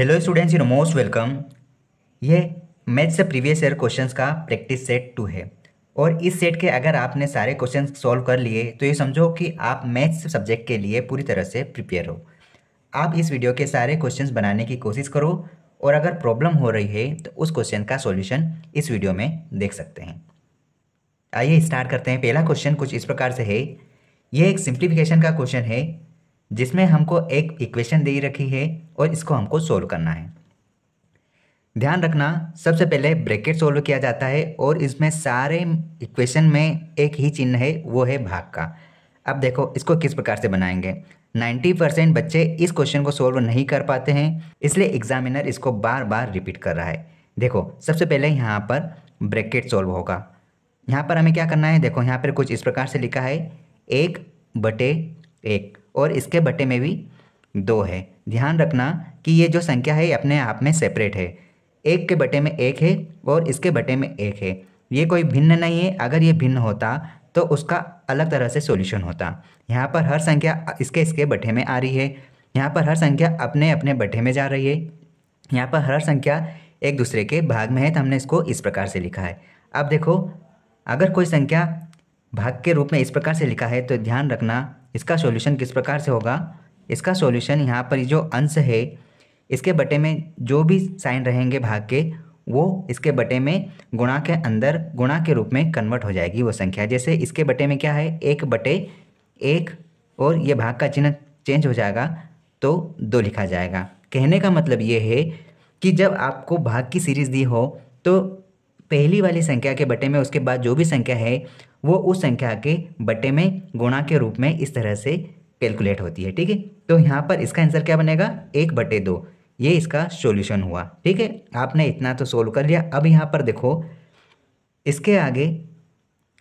hello students you most welcome ये maths से previous year questions का प्रैक्टिस सेट टू है और इस सेट के अगर आपने सारे क्वेश्चन सॉल्व कर लिए तो ये समझो कि आप मैथ्स सब्जेक्ट के लिए पूरी तरह से प्रिपेयर हो आप इस वीडियो के सारे क्वेश्चंस बनाने की कोशिश करो और अगर प्रॉब्लम हो रही है तो उस क्वेश्चन का सॉल्यूशन इस वीडियो में देख सकते हैं आइए स्टार्ट करते हैं पहला क्वेश्चन कुछ इस प्रकार से है ये एक सिंप्लीफिकेशन का क्वेश्चन है जिसमें हमको एक इक्वेशन दे रखी है और इसको हमको सोल्व करना है ध्यान रखना सबसे पहले ब्रैकेट सोल्व किया जाता है और इसमें सारे इक्वेशन में एक ही चिन्ह है वो है भाग का अब देखो इसको किस प्रकार से बनाएंगे 90 परसेंट बच्चे इस क्वेश्चन को सोल्व नहीं कर पाते हैं इसलिए एग्जामिनर इसको बार बार रिपीट कर रहा है देखो सबसे पहले यहाँ पर ब्रैकेट सोल्व होगा यहाँ पर हमें क्या करना है देखो यहाँ पर कुछ इस प्रकार से लिखा है एक बटे एक और इसके बटे में भी दो है ध्यान रखना कि ये जो संख्या है अपने आप में सेपरेट है एक के बटे में एक है और इसके बटे में एक है ये कोई भिन्न नहीं है अगर ये भिन्न होता तो उसका अलग तरह से सॉल्यूशन होता यहाँ पर हर संख्या इसके इसके बटे में आ रही है यहाँ पर हर संख्या अपने अपने बटे में जा रही है यहाँ पर हर संख्या एक दूसरे के भाग में है तो हमने इसको इस प्रकार से लिखा है अब देखो अगर कोई संख्या भाग के रूप में इस प्रकार से लिखा है तो ध्यान रखना इसका सॉल्यूशन किस प्रकार से होगा इसका सॉल्यूशन यहाँ पर जो अंश है इसके बटे में जो भी साइन रहेंगे भाग के वो इसके बटे में गुणा के अंदर गुणा के रूप में कन्वर्ट हो जाएगी वो संख्या जैसे इसके बटे में क्या है एक बटे एक और ये भाग का चिन्ह चेंज हो जाएगा तो दो लिखा जाएगा कहने का मतलब ये है कि जब आपको भाग की सीरीज़ दी हो तो पहली वाली संख्या के बटे में उसके बाद जो भी संख्या है वो उस संख्या के बटे में गुणा के रूप में इस तरह से कैलकुलेट होती है ठीक है तो यहाँ पर इसका आंसर क्या बनेगा एक बटे दो ये इसका सॉल्यूशन हुआ ठीक है आपने इतना तो सोल्व कर लिया अब यहाँ पर देखो इसके आगे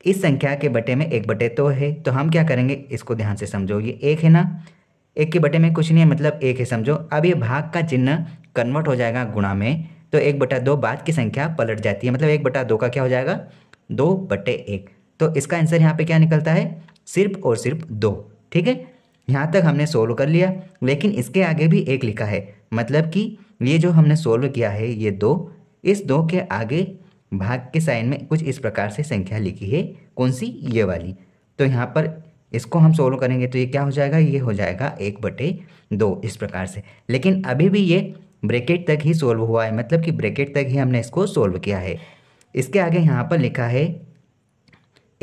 इस संख्या के बटे में एक बटे तो है तो हम क्या करेंगे इसको ध्यान से समझो ये एक है ना एक के बटे में कुछ नहीं है मतलब एक है समझो अब ये भाग का चिन्ह कन्वर्ट हो जाएगा गुणा में तो एक बटा दो बाद की संख्या पलट जाती है मतलब एक बटा दो का क्या हो जाएगा दो बटे एक तो इसका आंसर यहाँ पे क्या निकलता है सिर्फ और सिर्फ दो ठीक है यहाँ तक हमने सोल्व कर लिया लेकिन इसके आगे भी एक लिखा है मतलब कि ये जो हमने सोल्व किया है ये दो इस दो के आगे भाग के साइन में कुछ इस प्रकार से संख्या लिखी है कौन सी ये वाली तो यहाँ पर इसको हम सोल्व करेंगे तो ये क्या हो जाएगा ये हो जाएगा एक बटे दो इस प्रकार से लेकिन अभी भी ये ब्रैकेट तक ही सोल्व हुआ है मतलब कि ब्रैकेट तक ही हमने इसको सोल्व किया है इसके आगे यहाँ पर लिखा है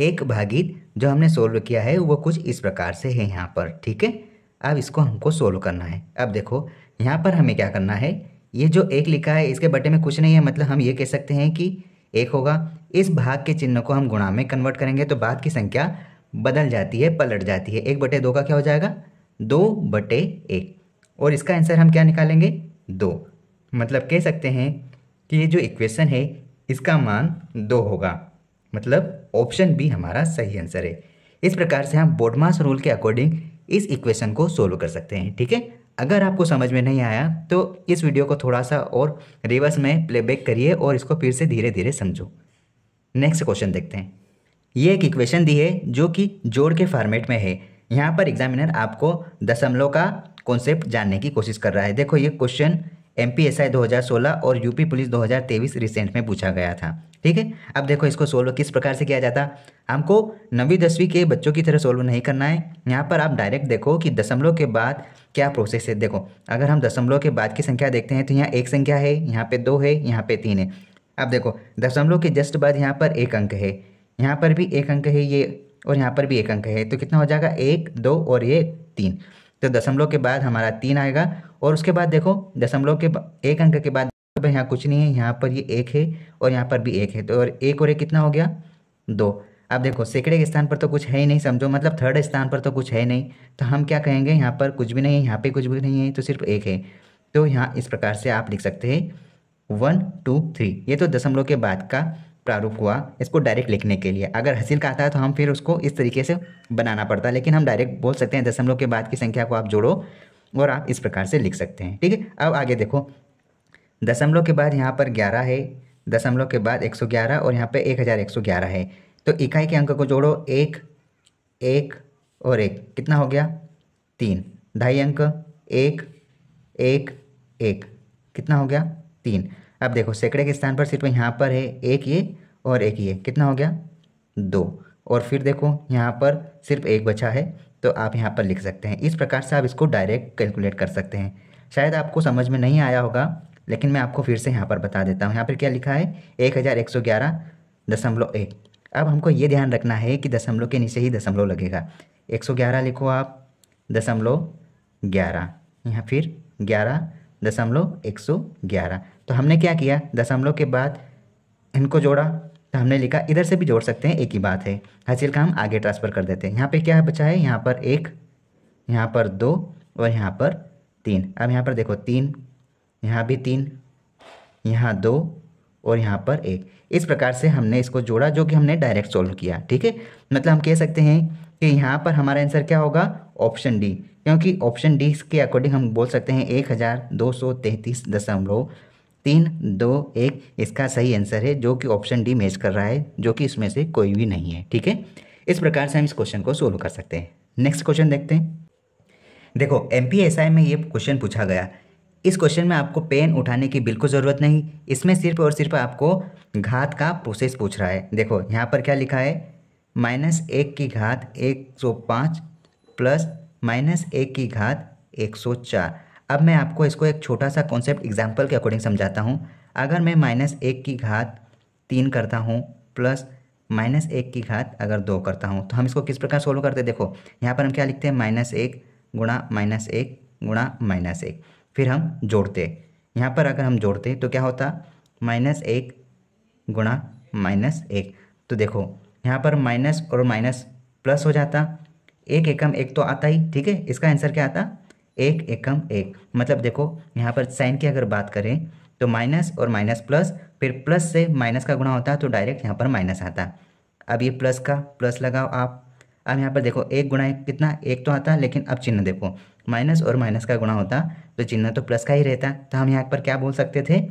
एक भागित जो हमने सोल्व किया है वो कुछ इस प्रकार से है यहाँ पर ठीक है अब इसको हमको सोल्व करना है अब देखो यहाँ पर हमें क्या करना है ये जो एक लिखा है इसके बटे में कुछ नहीं है मतलब हम ये कह सकते हैं कि एक होगा इस भाग के चिन्ह को हम गुणा में कन्वर्ट करेंगे तो बाद की संख्या बदल जाती है पलट जाती है एक बटे दो का क्या हो जाएगा दो बटे एक और इसका आंसर हम क्या निकालेंगे दो मतलब कह सकते हैं कि ये जो इक्वेशन है इसका मान दो होगा मतलब ऑप्शन बी हमारा सही आंसर है इस प्रकार से हम बोडमास रूल के अकॉर्डिंग इस इक्वेशन को सोल्व कर सकते हैं ठीक है अगर आपको समझ में नहीं आया तो इस वीडियो को थोड़ा सा और रिवर्स में प्लेबैक करिए और इसको फिर से धीरे धीरे समझो नेक्स्ट क्वेश्चन देखते हैं ये एक इक्वेशन दी है जो कि जोड़ के फॉर्मेट में है यहाँ पर एग्जामिनर आपको दशमलव का कॉन्सेप्ट जानने की कोशिश कर रहा है देखो ये question M P S I दो हज़ार सोलह और यूपी पुलिस दो हज़ार तेईस रिसेंट में पूछा गया था ठीक है अब देखो इसको सोल्व किस प्रकार से किया जाता हमको नवी दसवीं के बच्चों की तरह सोल्व नहीं करना है यहाँ पर आप डायरेक्ट देखो कि दशमलव के बाद क्या प्रोसेस है देखो अगर हम दशमलव के बाद की संख्या देखते हैं तो यहाँ एक संख्या है यहाँ पे दो है यहाँ पे तीन है अब देखो दशमलव के जस्ट बाद यहाँ पर एक अंक है यहाँ पर भी एक अंक है ये और यहाँ पर भी एक अंक है तो कितना हो जाएगा एक दो और ये तीन तो दशमलव के बाद हमारा तीन आएगा और उसके बाद देखो दशमलव के एक अंक के बाद यहाँ कुछ नहीं है यहाँ पर ये एक है और यहाँ पर भी एक है तो और एक और एक कितना हो गया दो अब देखो सेकड़े के स्थान पर तो कुछ है ही नहीं समझो मतलब थर्ड स्थान पर तो कुछ है नहीं तो हम क्या कहेंगे यहाँ पर कुछ भी नहीं है यहाँ पे कुछ भी नहीं है तो सिर्फ एक है तो यहाँ इस प्रकार से आप लिख सकते हैं वन टू थ्री ये तो दशमलव के बाद का प्रारूप हुआ इसको डायरेक्ट लिखने के लिए अगर हसीन का आता है तो हम फिर उसको इस तरीके से बनाना पड़ता है लेकिन हम डायरेक्ट बोल सकते हैं दशमलव के बाद की संख्या को आप जोड़ो और आप इस प्रकार से लिख सकते हैं ठीक है अब आगे देखो दशमलव के बाद यहाँ पर ग्यारह है दशमलव के बाद एक सौ ग्यारह और यहाँ पर एक हज़ार एक सौ ग्यारह है तो इकाई के अंक को जोड़ो एक एक और एक कितना हो गया तीन ढाई अंक एक एक एक कितना हो गया तीन अब देखो सैकड़े के स्थान पर सिर्फ यहाँ पर है एक ये और एक ये कितना हो गया दो और फिर देखो यहाँ पर सिर्फ एक बचा है तो आप यहाँ पर लिख सकते हैं इस प्रकार से आप इसको डायरेक्ट कैलकुलेट कर सकते हैं शायद आपको समझ में नहीं आया होगा लेकिन मैं आपको फिर से यहाँ पर बता देता हूँ यहाँ पर क्या लिखा है एक हज़ार एक सौ ग्यारह दशमलव एक अब हमको ये ध्यान रखना है कि दशमलव के नीचे ही दशमलव लगेगा एक सौ ग्यारह लिखो आप दशमलव ग्यारह यहाँ फिर ग्यारह दशमलव एक सौ ग्यारह तो हमने क्या किया दशमलव के बाद इनको जोड़ा तो हमने लिखा इधर से भी जोड़ सकते हैं एक ही बात है हासिल का हम आगे ट्रांसफ़र कर देते हैं यहाँ पे क्या बचा है यहाँ पर एक यहाँ पर दो और यहाँ पर तीन अब यहाँ पर देखो तीन यहाँ भी तीन यहाँ दो और यहाँ पर एक इस प्रकार से हमने इसको जोड़ा जो कि हमने डायरेक्ट सॉल्व किया ठीक है मतलब हम कह सकते हैं कि यहाँ पर हमारा आंसर क्या होगा ऑप्शन डी क्योंकि ऑप्शन डी के अकॉर्डिंग हम बोल सकते हैं एक हज़ार दो सौ तैंतीस दशमलव तीन दो एक इसका सही आंसर है जो कि ऑप्शन डी मैच कर रहा है जो कि इसमें से कोई भी नहीं है ठीक है इस प्रकार से हम इस क्वेश्चन को सोल्व कर सकते हैं नेक्स्ट क्वेश्चन देखते हैं देखो एम में ये क्वेश्चन पूछा गया इस क्वेश्चन में आपको पेन उठाने की बिल्कुल ज़रूरत नहीं इसमें सिर्फ और सिर्फ आपको घात का प्रोसेस पूछ रहा है देखो यहाँ पर क्या लिखा है माइनस एक की घात एक सौ पाँच प्लस माइनस एक की घात एक सौ चार अब मैं आपको इसको एक छोटा सा कॉन्सेप्ट एग्जाम्पल के अकॉर्डिंग समझाता हूँ अगर मैं माइनस एक की घात तीन करता हूँ प्लस माइनस एक की घात अगर दो करता हूँ तो हम इसको किस प्रकार सोल्व करते हैं देखो यहाँ पर हम क्या लिखते हैं माइनस एक गुणा माइनस एक गुणा माइनस एक फिर हम जोड़ते यहाँ पर अगर हम जोड़ते तो क्या होता माइनस एक गुणा माइनस एक तो देखो यहाँ पर माइनस और माइनस प्लस हो जाता एक एकम एक तो आता ही ठीक है इसका आंसर क्या आता एक एकम एक मतलब देखो यहाँ पर साइन की अगर बात करें तो माइनस और माइनस प्लस फिर प्लस से माइनस का गुणा होता है तो डायरेक्ट यहाँ पर माइनस आता अब ये प्लस का प्लस लगाओ आप अब यहाँ पर देखो एक गुणा एक कितना एक तो आता लेकिन अब चिन्ह देखो माइनस और माइनस का गुणा होता तो चिन्ह तो प्लस का ही रहता तो हम यहाँ पर क्या बोल सकते थे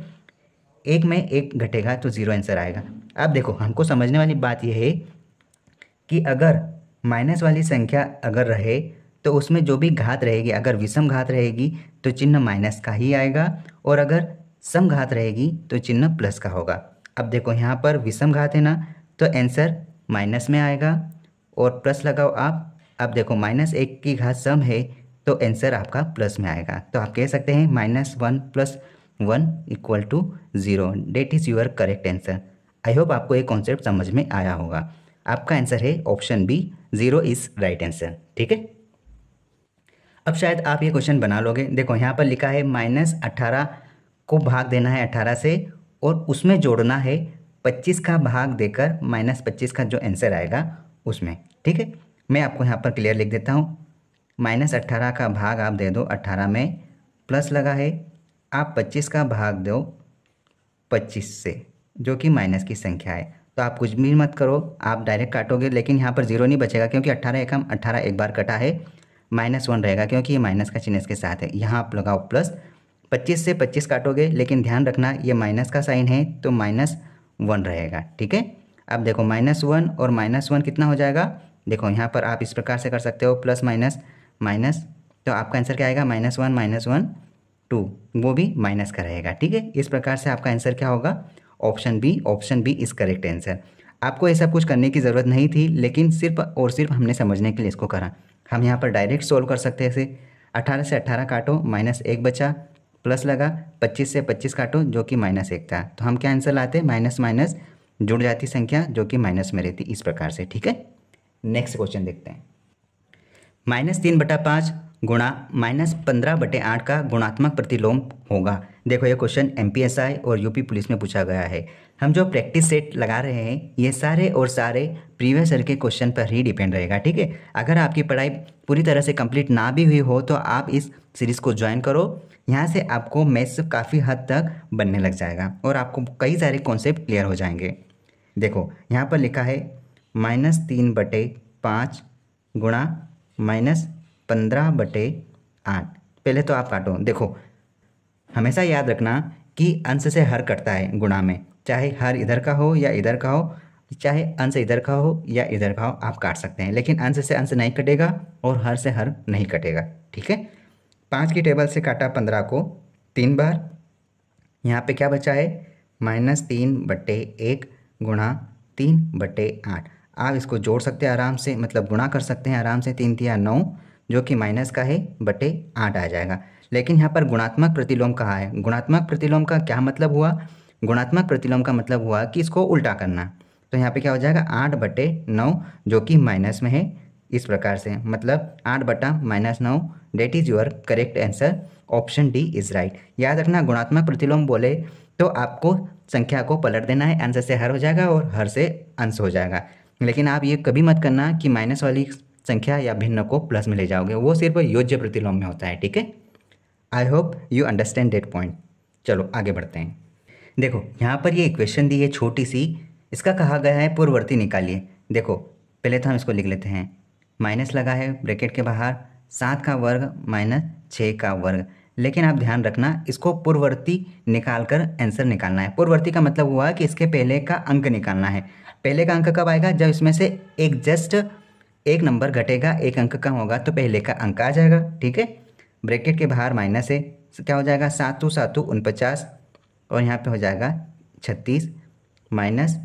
एक में एक घटेगा तो ज़ीरो आंसर आएगा अब देखो हमको समझने वाली बात यह है कि अगर माइनस वाली संख्या अगर रहे तो उसमें जो भी घात रहेगी अगर विषम घात रहेगी तो चिन्ह माइनस का ही आएगा और अगर सम घात रहेगी तो चिन्ह प्लस का होगा अब देखो यहाँ पर विषम घात है ना तो आंसर माइनस में आएगा और प्लस लगाओ आप अब देखो माइनस एक की घात सम है तो आंसर आपका प्लस में आएगा तो आप कह सकते हैं minus one plus one equal to zero that is your correct answer I hope आपको ये कॉन्सेप्ट समझ में आया होगा आपका आंसर है option B zero is right answer ठीक है अब शायद आप ये क्वेश्चन बना लोगे देखो यहाँ पर लिखा है माइनस अट्ठारह को भाग देना है अट्ठारह से और उसमें जोड़ना है पच्चीस का भाग देकर माइनस पच्चीस का जो आंसर आएगा उसमें ठीक है मैं आपको यहाँ पर क्लियर लिख देता हूँ माइनस अट्ठारह का भाग आप दे दो अट्ठारह में प्लस लगा है आप पच्चीस का भाग दो पच्चीस से जो कि माइनस की संख्या है तो आप कुछ भी मत करो आप डायरेक्ट काटोगे लेकिन यहाँ पर जीरो नहीं बचेगा क्योंकि अट्ठारह एकम अट्ठारह एक बार कटा है माइनस वन रहेगा क्योंकि ये माइनस का चिन्ह इसके साथ है यहाँ आप लगाओ प्लस पच्चीस से पच्चीस काटोगे लेकिन ध्यान रखना ये माइनस का साइन है तो माइनस वन रहेगा ठीक है अब देखो माइनस वन और माइनस वन कितना हो जाएगा देखो यहाँ पर आप इस प्रकार से कर सकते हो प्लस माइनस माइनस तो आपका आंसर क्या आएगा minus one minus one two वो भी माइनस का रहेगा ठीक है इस प्रकार से आपका आंसर क्या होगा option B option B is correct answer आपको ऐसा कुछ करने की ज़रूरत नहीं थी लेकिन सिर्फ और सिर्फ हमने समझने के लिए इसको करा हम यहाँ पर डायरेक्ट सोल्व कर सकते हैं इसे अठारह से अट्ठारह काटो माइनस एक बचा प्लस लगा पच्चीस से पच्चीस काटो जो कि माइनस एक था तो हम क्या आंसर लाते माइनस माइनस जुड़ जाती संख्या जो कि माइनस में रहती इस प्रकार से ठीक है नेक्स्ट क्वेश्चन देखते हैं माइनस तीन बटा पाँच गुणा माइनस पंद्रह बटे आठ का गुणात्मक प्रतिलोम होगा देखो ये क्वेश्चन एम और यूपी पुलिस में पूछा गया है हम जो प्रैक्टिस सेट लगा रहे हैं ये सारे और सारे प्रीवियस ईयर के क्वेश्चन पर ही डिपेंड रहेगा ठीक है अगर आपकी पढ़ाई पूरी तरह से कंप्लीट ना भी हुई हो तो आप इस सीरीज़ को ज्वाइन करो यहाँ से आपको मैथ्स काफ़ी हद तक बनने लग जाएगा और आपको कई सारे कॉन्सेप्ट क्लियर हो जाएंगे देखो यहाँ पर लिखा है माइनस तीन बटे पाँच गुणा माइनस पंद्रह बटे आठ पहले तो आप काटो देखो हमेशा याद रखना कि अंश से हर कटता है गुणा में चाहे हर इधर का हो या इधर का हो चाहे अंश इधर का हो या इधर का हो आप काट सकते हैं लेकिन अंश से अंश नहीं कटेगा और हर से हर नहीं कटेगा ठीक है पाँच की टेबल से काटा पंद्रह को तीन बार यहाँ पे क्या बचा है माइनस तीन बटे एक गुणा तीन बटे आठ आप इसको जोड़ सकते हैं आराम से मतलब गुणा कर सकते हैं आराम से तीन तिया नौ जो कि माइनस का है बटे आठ आ जाएगा लेकिन यहाँ पर गुणात्मक प्रतिलोम कहा है गुणात्मक प्रतिलोम का क्या मतलब हुआ गुणात्मक प्रतिलोम का मतलब हुआ कि इसको उल्टा करना तो यहाँ पे क्या हो जाएगा आठ बटे नौ जो कि माइनस में है इस प्रकार से मतलब आठ बटा माइनस नौ that is your correct answer option D is right याद रखना गुणात्मक प्रतिलोम बोले तो आपको संख्या को पलट देना है आंसर से हर हो जाएगा और हर से अंश हो जाएगा लेकिन आप ये कभी मत करना कि माइनस वाली संख्या या भिन्न को प्लस में ले जाओगे वो सिर्फ योज्य प्रतिलोम में होता है ठीक है I hope you understand that point चलो आगे बढ़ते हैं देखो यहाँ पर ये इक्वेशन दी है छोटी सी इसका कहा गया है पूर्ववर्ती निकालिए देखो पहले तो हम इसको लिख लेते हैं माइनस लगा है ब्रैकेट के बाहर सात का वर्ग माइनस छः का वर्ग लेकिन आप ध्यान रखना इसको पूर्ववर्ती निकाल कर आंसर निकालना है पूर्ववर्ती का मतलब हुआ कि इसके पहले का अंक निकालना है पहले का अंक कब आएगा जब इसमें से एक जस्ट एक नंबर घटेगा एक अंक कम होगा तो पहले का अंक आ जाएगा ठीक है ब्रैकेट के बाहर माइनस है तो क्या हो जाएगा सातों सातों उनपचास और यहाँ पे हो जाएगा छत्तीस माइनस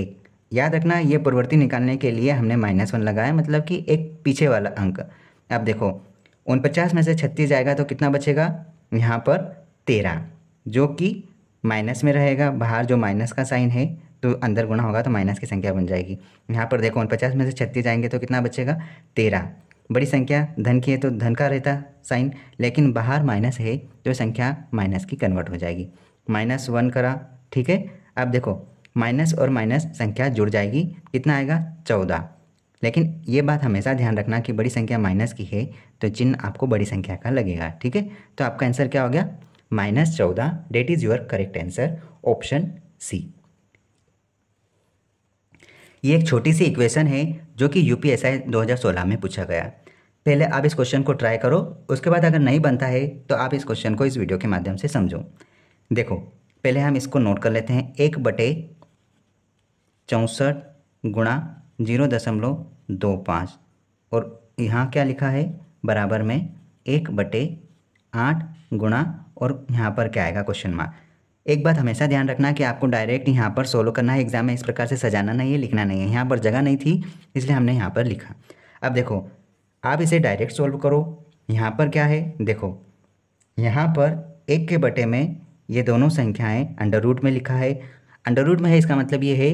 एक याद रखना ये प्रवृत्ति निकालने के लिए हमने माइनस वन लगाया मतलब कि एक पीछे वाला अंक अब देखो उनपचास में से छत्तीस जाएगा तो कितना बचेगा यहाँ पर तेरह जो कि माइनस में रहेगा बाहर जो माइनस का साइन है तो अंदर गुना होगा तो माइनस की संख्या बन जाएगी यहाँ पर देखो पचास में से छत्तीस जाएंगे तो कितना बचेगा तेरह बड़ी संख्या धन की है तो धन का रहता साइन लेकिन बाहर माइनस है तो संख्या माइनस की कन्वर्ट हो जाएगी माइनस वन करा ठीक है अब देखो माइनस और माइनस संख्या जुड़ जाएगी कितना आएगा चौदह लेकिन ये बात हमेशा ध्यान रखना कि बड़ी संख्या माइनस की है तो चिन्ह आपको बड़ी संख्या का लगेगा ठीक है तो आपका आंसर क्या हो गया माइनस चौदह that is your correct answer option C ये एक छोटी सी इक्वेशन है जो कि यू पी एस आई दो हज़ार सोलह में पूछा गया पहले आप इस क्वेश्चन को ट्राई करो उसके बाद अगर नहीं बनता है तो आप इस क्वेश्चन को इस वीडियो के माध्यम से समझो देखो पहले हम इसको नोट कर लेते हैं एक बटे चौंसठ गुणा जीरो दशमलव दो पाँच और यहाँ क्या लिखा है बराबर में एक बटे आठ गुणा और यहाँ पर क्या आएगा क्वेश्चन मार्क एक बात हमेशा ध्यान रखना कि आपको डायरेक्ट यहाँ पर सोलो करना है एग्जाम में इस प्रकार से सजाना नहीं है लिखना नहीं है यहाँ पर जगह नहीं थी इसलिए हमने यहाँ पर लिखा अब देखो आप इसे डायरेक्ट सोल्व करो यहाँ पर क्या है देखो यहाँ पर एक के बटे में ये दोनों संख्याएं अंडर रूट में लिखा है अंडर रूट में है इसका मतलब ये है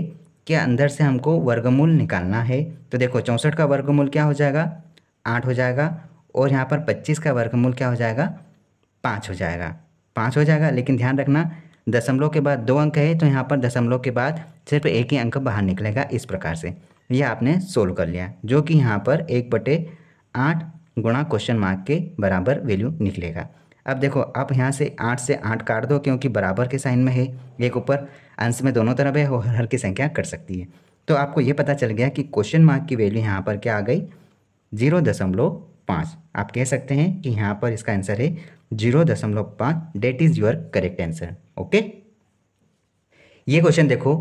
कि अंदर से हमको वर्गमूल निकालना है तो देखो चौंसठ का वर्गमूल क्या हो जाएगा आठ हो जाएगा और यहाँ पर पच्चीस का वर्गमूल क्या हो जाएगा पाँच हो जाएगा पाँच हो जाएगा लेकिन ध्यान रखना दशमलव के बाद दो अंक है तो यहाँ पर दशमलव के बाद सिर्फ एक ही अंक बाहर निकलेगा इस प्रकार से यह आपने सोल्व कर लिया जो कि यहाँ पर एक बटे आठ गुणा क्वेश्चन मार्क के बराबर वैल्यू निकलेगा अब देखो आप यहाँ से आठ से आठ काट दो क्योंकि बराबर के साइन में है एक ऊपर अंश में दोनों तरफ है और हर की संख्या कट सकती है तो आपको ये पता चल गया कि क्वेश्चन मार्क की वैल्यू यहाँ पर क्या आ गई जीरो दशमलव पाँच आप कह सकते हैं कि यहाँ पर इसका आंसर है जीरो दशमलव पाँच that is your correct answer okay ये क्वेश्चन देखो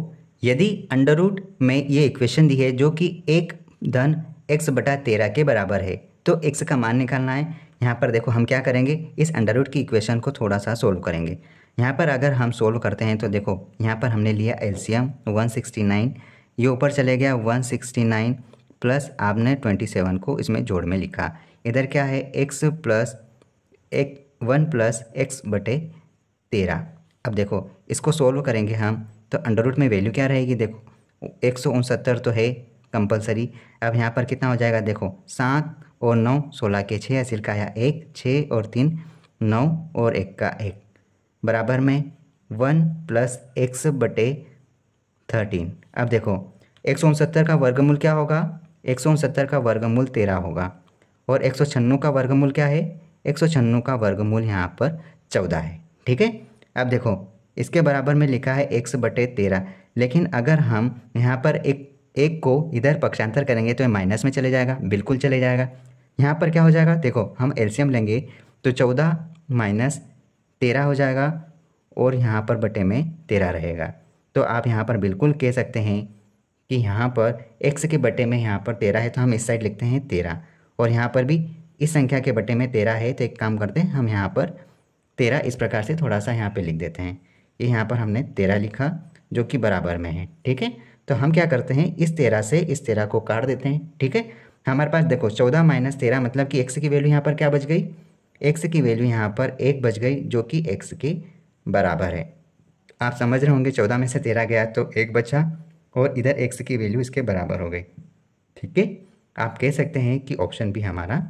यदि अंडर रूट में ये इक्वेशन दी है जो कि एक धन एक्स बटा तेरह के बराबर है तो एक्स का मान निकालना है यहाँ पर देखो हम क्या करेंगे इस अंडर रूट की इक्वेशन को थोड़ा सा सोल्व करेंगे यहाँ पर अगर हम सोल्व करते हैं तो देखो यहाँ पर हमने लिया सिक्सटी नाइन ये ऊपर चले गया नाइन प्लस आपने 27 को इसमें जोड़ में लिखा इधर क्या है एक्स प्लस एक वन प्लस एक्स बटे तेरह अब देखो इसको सोल्व करेंगे हम तो अंडर रूट में वैल्यू क्या रहेगी देखो एक सौ उनसत्तर तो है कंपलसरी अब यहाँ पर कितना हो जाएगा देखो सात और नौ सोलह के छः असिल का आया एक छः और तीन नौ और एक का एक बराबर में वन प्लस एक्स बटे थर्टीन अब देखो एक सौ उनसत्तर का वर्गमूल क्या होगा एक सौ उनसत्तर का वर्गमूल तेरह होगा और एक सौ का वर्गमूल क्या है एक सौ का वर्गमूल यहाँ पर चौदह है ठीक है अब देखो इसके बराबर में लिखा है एक्स बटे तेरह लेकिन अगर हम यहाँ पर एक एक को इधर पक्षांतर करेंगे तो ये माइनस में चले जाएगा बिल्कुल चले जाएगा यहाँ पर क्या हो जाएगा देखो हम एल्शियम लेंगे तो चौदह माइनस तेरह हो जाएगा और यहाँ पर बटे में तेरह रहेगा तो आप यहाँ पर बिल्कुल कह सकते हैं कि यहाँ पर एक्स के बटे में यहाँ पर तेरह है तो हम इस साइड लिखते हैं तेरह और यहाँ पर भी इस संख्या के बटे में तेरह है तो एक काम करते हैं हम यहाँ पर तेरह इस प्रकार से थोड़ा सा यहाँ पे लिख देते हैं ये यहाँ पर हमने तेरह लिखा जो कि बराबर में है ठीक है तो हम क्या करते हैं इस तेरह से इस तेरह को काट देते हैं ठीक है हमारे पास देखो चौदह माइनस तेरह मतलब कि एक्स की वैल्यू यहाँ पर क्या बच गई एक्स की वैल्यू यहाँ पर एक बच गई जो कि एक्स के बराबर है आप समझ रहे होंगे चौदह में से तेरह गया तो एक बचा और इधर एक्स की वैल्यू इसके बराबर हो गई ठीक है आप कह सकते हैं कि ऑप्शन भी हमारा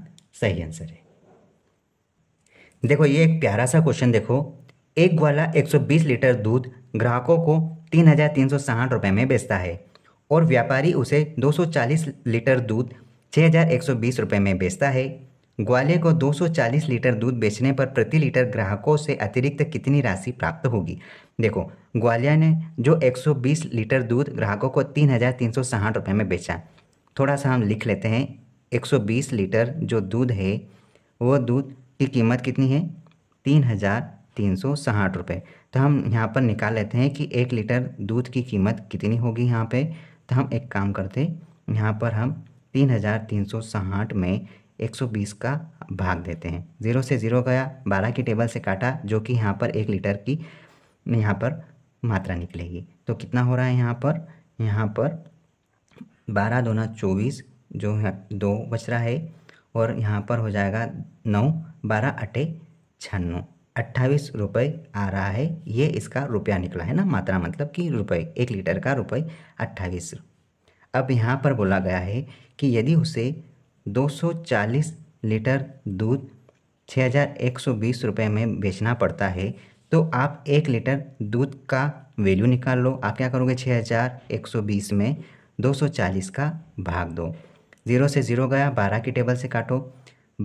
सही आंसर है देखो ये एक प्यारा सा क्वेश्चन देखो एक ग्वाला 120 लीटर दूध ग्राहकों को तीन हज़ार तीन सौ साठ रुपये में बेचता है और व्यापारी उसे 240 लीटर दूध छः हज़ार एक सौ बीस रुपये में बेचता है ग्वाले को 240 लीटर दूध बेचने पर प्रति लीटर ग्राहकों से अतिरिक्त कितनी राशि प्राप्त होगी देखो ग्वालिया ने जो 120 लीटर दूध ग्राहकों को तीन हज़ार तीन सौ साठ रुपये में बेचा थोड़ा सा हम लिख लेते हैं 120 लीटर जो दूध है वो दूध की कीमत कितनी है तीन हज़ार तीन सौ साठ रुपये तो हम यहाँ पर निकाल लेते हैं कि एक लीटर दूध की कीमत कितनी होगी यहाँ पे तो हम एक काम करते यहाँ पर हम तीन हज़ार तीन सौ साठ में एक सौ बीस का भाग देते हैं ज़ीरो से ज़ीरो गया बारह की टेबल से काटा जो कि यहाँ पर एक लीटर की यहाँ पर मात्रा निकलेगी तो कितना हो रहा है यहाँ पर यहाँ पर बारह दो ना चौबीस जो है दो बच रहा है और यहाँ पर हो जाएगा नौ बारह अटे छन्नू अट्ठाईस रुपये आ रहा है ये इसका रुपया निकला है ना मात्रा मतलब कि रुपये एक लीटर का रुपये अट्ठाईस अब यहाँ पर बोला गया है कि यदि उसे दो सौ चालीस लीटर दूध छः हजार एक सौ बीस रुपये में बेचना पड़ता है तो आप एक लीटर दूध का वैल्यू निकाल लो आप क्या करोगे छः हजार एक सौ बीस में 240 का भाग दो ज़ीरो से ज़ीरो गया बारह की टेबल से काटो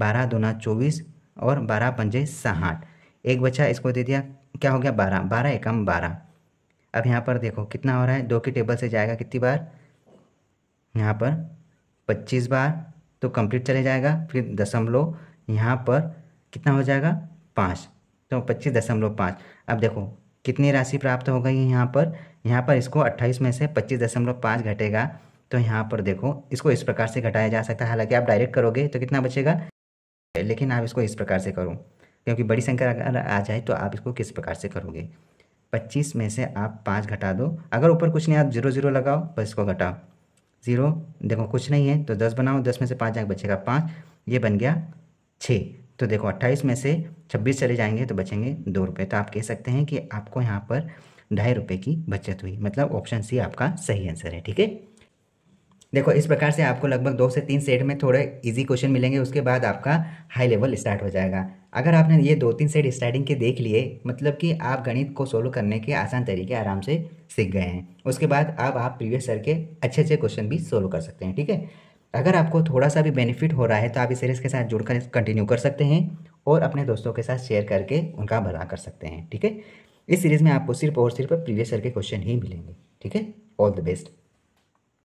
बारह दोना चौबीस और बारह पंजे साठ एक बच्चा इसको दे दिया क्या हो गया बारह बारह एकम बारह अब यहाँ पर देखो कितना हो रहा है दो की टेबल से जाएगा कितनी बार यहाँ पर पच्चीस बार तो कंप्लीट चले जाएगा फिर दशमलव यहाँ पर कितना हो जाएगा पाँच तो पच्चीस दशमलव पाँच अब देखो कितनी राशि प्राप्त हो गई यहाँ पर यहाँ पर इसको अट्ठाईस में से पच्चीस दशमलव पाँच घटेगा तो यहाँ पर देखो इसको इस प्रकार से घटाया जा सकता है हालांकि आप डायरेक्ट करोगे तो कितना बचेगा लेकिन आप इसको इस प्रकार से करो क्योंकि बड़ी संख्या अगर आ जाए तो आप इसको किस प्रकार से करोगे पच्चीस में से आप पाँच घटा दो अगर ऊपर कुछ नहीं आप जीरो जीरो लगाओ बस इसको घटाओ ज़ीरो देखो कुछ नहीं है तो दस बनाओ दस में से पाँच आगे बचेगा पाँच ये बन गया छः तो देखो अट्ठाईस में से छब्बीस चले जाएंगे तो बचेंगे दो रुपये तो आप कह सकते हैं कि आपको यहाँ पर ढाई रुपये की बचत हुई मतलब ऑप्शन सी आपका सही आंसर है ठीक है देखो इस प्रकार से आपको लगभग दो से तीन सेट में थोड़े इजी क्वेश्चन मिलेंगे उसके बाद आपका हाई लेवल स्टार्ट हो जाएगा अगर आपने ये दो तीन सेट स्टार्टिंग के देख लिए मतलब कि आप गणित को सोल्व करने के आसान तरीके आराम से सीख गए हैं उसके बाद अब आप, आप प्रीवियस सर के अच्छे अच्छे क्वेश्चन भी सोल्व कर सकते हैं ठीक है अगर आपको थोड़ा सा भी बेनिफिट हो रहा है तो आप इस सीरीज़ के साथ जुड़कर कंटिन्यू कर सकते हैं और अपने दोस्तों के साथ शेयर करके उनका भला कर सकते हैं ठीक है इस सीरीज़ में आपको सिर्फ और सिर्फ प्रीवियस ईयर के क्वेश्चन ही मिलेंगे ठीक है ऑल द बेस्ट